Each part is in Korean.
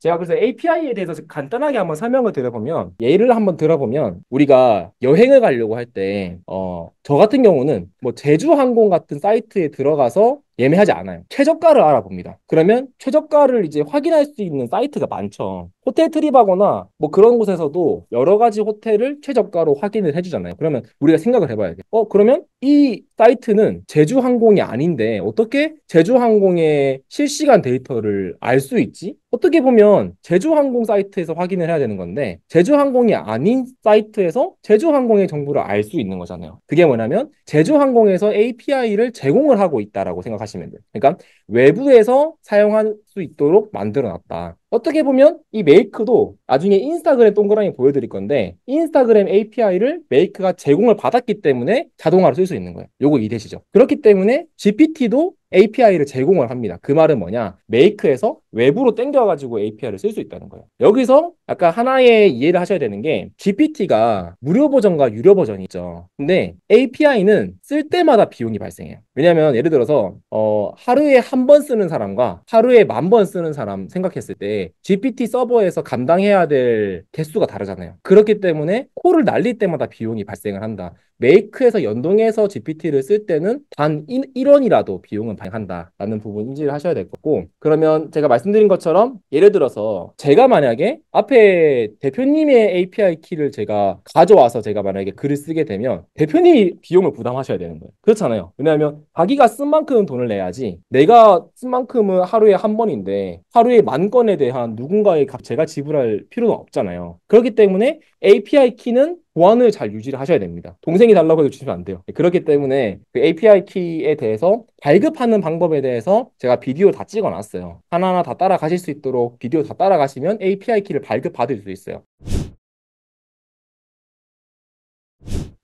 제가 그래서 API에 대해서 간단하게 한번 설명을 드려보면 예를 한번 들어보면 우리가 여행을 가려고 할 때 어 저 같은 경우는 뭐 제주항공 같은 사이트에 들어가서 예매하지 않아요. 최저가를 알아봅니다. 그러면 최저가를 이제 확인할 수 있는 사이트가 많죠. 호텔 트립하거나 뭐 그런 곳에서도 여러 가지 호텔을 최저가로 확인을 해주잖아요. 그러면 우리가 생각을 해봐야 돼. 요 어, 그러면 이 사이트는 제주항공이 아닌데 어떻게 제주항공의 실시간 데이터를 알 수 있지? 어떻게 보면 제주항공 사이트에서 확인을 해야 되는 건데 제주항공이 아닌 사이트에서 제주항공의 정보를 알 수 있는 거잖아요. 그게 뭐냐면 제주항공에서 API를 제공을 하고 있다라고 생각하시면 ¿me 외부에서 사용할 수 있도록 만들어놨다. 어떻게 보면 이 메이크도 나중에 인스타그램 동그라미 보여드릴 건데 인스타그램 API를 메이크가 제공을 받았기 때문에 자동화로 쓸 수 있는 거예요. 요거 이해되시죠? 그렇기 때문에 GPT도 API를 제공을 합니다. 그 말은 뭐냐? 메이크에서 외부로 땡겨가지고 API를 쓸 수 있다는 거예요. 여기서 약간 하나의 이해를 하셔야 되는 게 GPT가 무료 버전과 유료 버전이 있죠. 근데 API는 쓸 때마다 비용이 발생해요. 왜냐면 예를 들어서 어, 하루에 한 한번 쓰는 사람과 하루에 만 번 쓰는 사람 생각했을 때 GPT 서버에서 감당해야 될 개수가 다르잖아요. 그렇기 때문에 콜을 날릴 때마다 비용이 발생을 한다. 메이크에서 연동해서 GPT를 쓸 때는 단 1원이라도 비용은 발생한다라는 부분 인지를 하셔야 될 거고 그러면 제가 말씀드린 것처럼 예를 들어서 제가 만약에 앞에 대표님의 API 키를 제가 가져와서 제가 만약에 글을 쓰게 되면 대표님이 비용을 부담하셔야 되는 거예요. 그렇잖아요. 왜냐하면 자기가 쓴 만큼 돈을 내야지 내가 쓴 만큼은 하루에 한 번인데 하루에 만 건에 대한 누군가의 값 제가 지불할 필요는 없잖아요. 그렇기 때문에 API 키는 보안을 잘 유지를 하셔야 됩니다. 동생이 달라고 해도 주시면 안 돼요. 네, 그렇기 때문에 그 API 키에 대해서 발급하는 방법에 대해서 제가 비디오 다 찍어 놨어요. 하나하나 다 따라가실 수 있도록 비디오 다 따라가시면 API 키를 발급받을 수 있어요.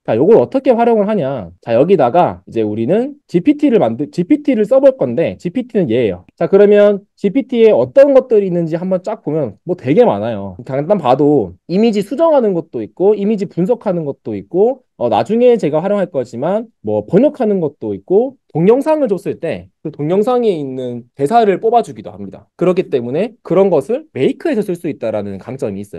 자, 요걸 어떻게 활용을 하냐. 자, 여기다가 이제 우리는 GPT를 만들, GPT를 써볼 건데, GPT는 얘예요. 자, 그러면 GPT에 어떤 것들이 있는지 한번 쫙 보면 뭐 되게 많아요. 잠깐 봐도 이미지 수정하는 것도 있고, 이미지 분석하는 것도 있고, 어, 나중에 제가 활용할 거지만 뭐 번역하는 것도 있고, 동영상을 줬을 때 그 동영상에 있는 대사를 뽑아주기도 합니다. 그렇기 때문에 그런 것을 메이크에서 쓸 수 있다라는 강점이 있어요.